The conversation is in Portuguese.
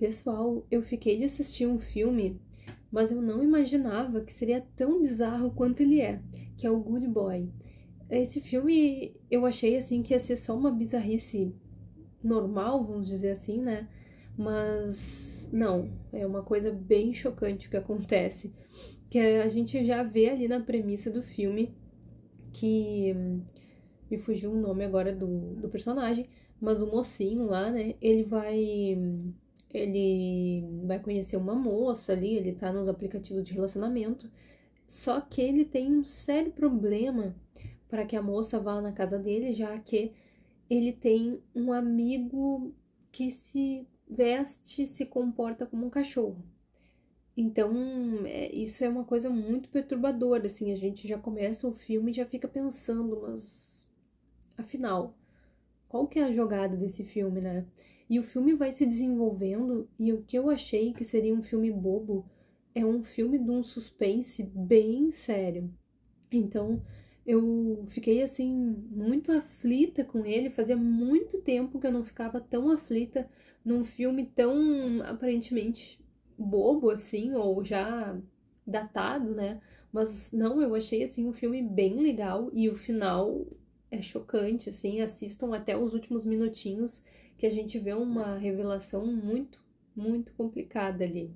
Pessoal, eu fiquei de assistir um filme, mas eu não imaginava que seria tão bizarro quanto ele é, que é o Good Boy. Esse filme eu achei assim que ia ser só uma bizarrice normal, vamos dizer assim, né? Mas não, é uma coisa bem chocante o que acontece, que a gente já vê ali na premissa do filme que me fugiu o nome agora do, do personagem, mas o mocinho lá, né, ele vai ele vai conhecer uma moça ali, ele tá nos aplicativos de relacionamento, só que ele tem um sério problema para que a moça vá na casa dele, já que ele tem um amigo que se veste, se comporta como um cachorro. Então, é, isso é uma coisa muito perturbadora, assim, a gente já começa o filme e já fica pensando, mas afinal, qual que é a jogada desse filme, né? E o filme vai se desenvolvendo e o que eu achei que seria um filme bobo é um filme de um suspense bem sério. Então, eu fiquei assim muito aflita com ele, fazia muito tempo que eu não ficava tão aflita num filme tão aparentemente bobo assim ou já datado, né? Mas não, eu achei assim um filme bem legal e o final é chocante, assim, assistam até os últimos minutinhos que a gente vê uma revelação muito, muito complicada ali.